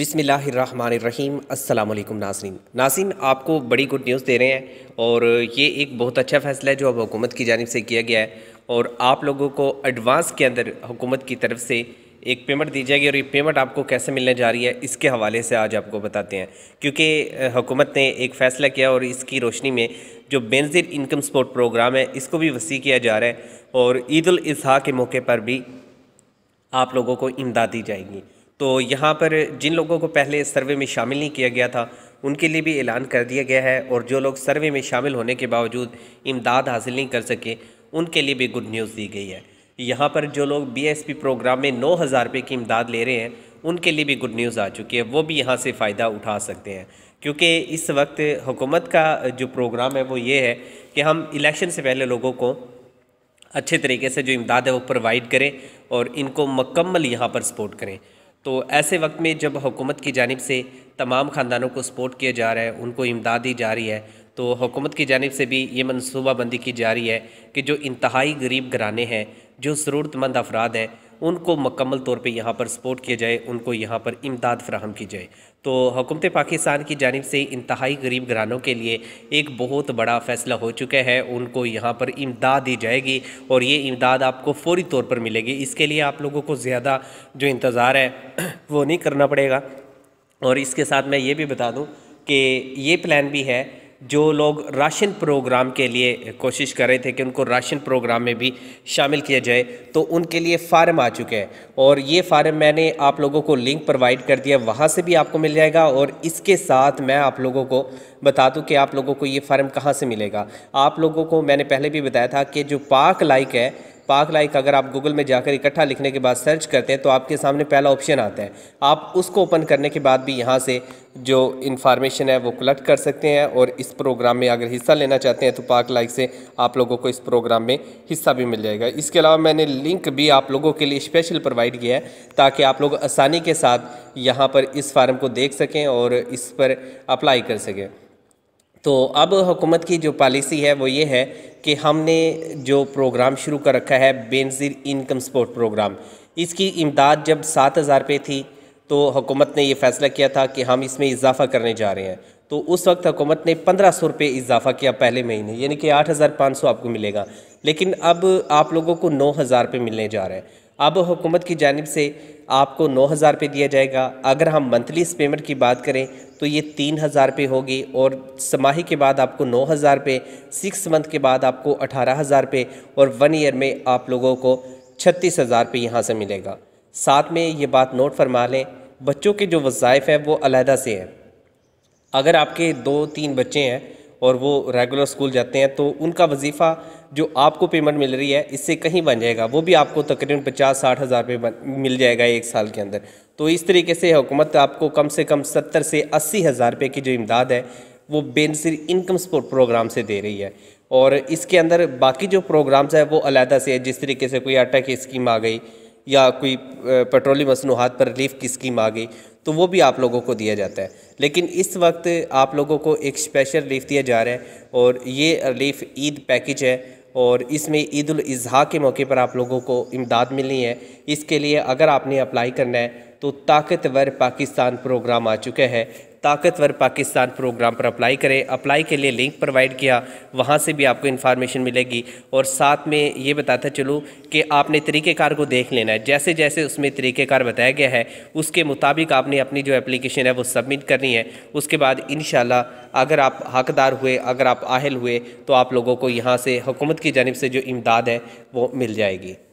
बिसमीम् अल्लाम नाजरन नासिन आपको बड़ी गुड न्यूज़ दे रहे हैं और ये एक बहुत अच्छा फ़ैसला है जो अब हुकूमत की जानब से किया गया है और आप लोगों को एडवांस के अंदर हुकूमत की तरफ से एक पेमेंट दी जाएगी और ये पेमेंट आपको कैसे मिलने जा रही है इसके हवाले से आज आपको बताते हैं क्योंकि हुकूमत ने एक फ़ैसला किया और इसकी रोशनी में जो बेनजिर इनकम सपोर्ट प्रोग्राम है इसको भी वसी किया जा रहा है और ईद उल के मौके पर भी आप लोगों को इमदाद दी जाएगी तो यहाँ पर जिन लोगों को पहले सर्वे में शामिल नहीं किया गया था उनके लिए भी ऐलान कर दिया गया है और जो लोग सर्वे में शामिल होने के बावजूद इमदाद हासिल नहीं कर सके उनके लिए भी गुड न्यूज़ दी गई है यहाँ पर जो लोग बी प्रोग्राम में नौ हज़ार रुपये की इमदाद ले रहे हैं उनके लिए भी गुड न्यूज़ आ चुकी है वो भी यहाँ से फ़ायदा उठा सकते हैं क्योंकि इस वक्त हुकूमत का जो प्रोग्राम है वो ये है कि हम इलेक्शन से पहले लोगों को अच्छे तरीके से जो इमदाद है वो प्रोवाइड करें और इनको मकम्मल यहाँ पर सपोर्ट करें तो ऐसे वक्त में जब हुकूमत की जानब से तमाम ख़ानदानों को सपोर्ट किया जा रहा है उनको इमदाद दी जा रही है तो हुकूमत की जानब से भी ये मनसूबाबंदी की जा रही है कि जो इंतहाई गरीब घराने हैं जो ज़रूरतमंद अफराद हैं उनको मकम्मल तौर पर यहाँ पर सपोर्ट किया जाए उनको यहाँ पर इमदाद फ्राहम की जाए तो हुकूमत पाकिस्तान की जानब से इंतहाई गरीब घरानों के लिए एक बहुत बड़ा फ़ैसला हो चुका है उनको यहाँ पर इमदाद दी जाएगी और ये इमदाद आपको फौरी तौर पर मिलेगी इसके लिए आप लोगों को ज़्यादा जो इंतज़ार है वो नहीं करना पड़ेगा और इसके साथ मैं ये भी बता दूँ कि ये प्लान भी है जो लोग राशन प्रोग्राम के लिए कोशिश कर रहे थे कि उनको राशन प्रोग्राम में भी शामिल किया जाए तो उनके लिए फ़ार्म आ चुके हैं और ये फ़ार्म मैंने आप लोगों को लिंक प्रोवाइड कर दिया वहाँ से भी आपको मिल जाएगा और इसके साथ मैं आप लोगों को बता दूँ कि आप लोगों को ये फ़ार्म कहाँ से मिलेगा आप लोगों को मैंने पहले भी बताया था कि जो पाक लाइक है पाक लाइक अगर आप गूगल में जाकर इकट्ठा लिखने के बाद सर्च करते हैं तो आपके सामने पहला ऑप्शन आता है आप उसको ओपन करने के बाद भी यहाँ से जो इन्फॉर्मेशन है वो कलेक्ट कर सकते हैं और इस प्रोग्राम में अगर हिस्सा लेना चाहते हैं तो पाक लाइक से आप लोगों को इस प्रोग्राम में हिस्सा भी मिल जाएगा इसके अलावा मैंने लिंक भी आप लोगों के लिए स्पेशल प्रोवाइड किया है ताकि आप लोग आसानी के साथ यहाँ पर इस फार्म को देख सकें और इस पर अप्लाई कर सकें तो अब हुकूमत की जो पॉलिसी है वो ये है कि हमने जो प्रोग्राम शुरू कर रखा है बेनज़ीर इनकम सपोर्ट प्रोग्राम इसकी इमदाद जब सात हज़ार रुपये थी तो हुकूमत ने यह फ़ैसला किया था कि हम इसमें इजाफ़ा करने जा रहे हैं तो उस वक्त हुकूमत ने पंद्रह सौ रुपये इजाफ़ा किया पहले महीने यानी कि आठ हज़ार पाँच सौ आपको मिलेगा लेकिन अब आप लोगों को नौ हज़ार रुपये मिलने जा रहे हैं अब हुकूमत की जानब से आपको नौ हज़ार रुपये दिया जाएगा अगर हम मंथली इस पेमेंट की बात करें तो ये तीन हज़ार रुपये होगी और समाही के बाद आपको नौ हज़ार रुपये सिक्स मंथ के बाद आपको अठारह हज़ार रुपये और वन ईयर में आप लोगों को छत्तीस हज़ार रुपये यहाँ से मिलेगा साथ में ये बात नोट फरमा लें बच्चों के जो वज़ाइफ़ हैं वो अलहदा से हैं अगर आपके दो तीन बच्चे हैं और वो रेगुलर स्कूल जाते हैं तो उनका वजीफ़ा जो आपको पेमेंट मिल रही है इससे कहीं बन जाएगा वो भी आपको तकरीबन पचास साठ हज़ार रुपये मिल जाएगा एक साल के अंदर तो इस तरीके से हुकूमत आपको कम से कम सत्तर से अस्सी हज़ार रुपये की जो इमदाद है वो बेनसर इनकम सपोर्ट प्रोग्राम से दे रही है और इसके अंदर बाकी जो प्रोग्राम्स है वो अलहदा से है जिस तरीके से कोई आटा की स्कीम आ गई या कोई पेट्रोलियम मसनूहत पर रिलीफ की स्कीम आ गई तो वो भी आप लोगों को दिया जाता है लेकिन इस वक्त आप लोगों को एक स्पेशल रिलीफ दिया जा रहा है और ये रिलीफ ईद पैकेज है और इसमें ईद उल अज़हा के मौके पर आप लोगों को इमदाद मिलनी है इसके लिए अगर आपने अप्लाई करना है तो ताकतवर पाकिस्तान प्रोग्राम आ चुका है ताकतवर पाकिस्तान प्रोग्राम पर अप्लाई करें अप्लाई के लिए लिंक प्रोवाइड किया वहाँ से भी आपको इन्फॉर्मेशन मिलेगी और साथ में ये बताता चलूँ कि आपने तरीक़ेकार को देख लेना है जैसे जैसे उसमें तरीक़ेकार बताया गया है उसके मुताबिक आपने अपनी जो एप्लीकेशन है वो सबमिट करनी है उसके बाद इन अगर आप हकदार हुए अगर आप आहल हुए तो आप लोगों को यहाँ से हुकूमत की जानब से जो इमदाद है वो मिल जाएगी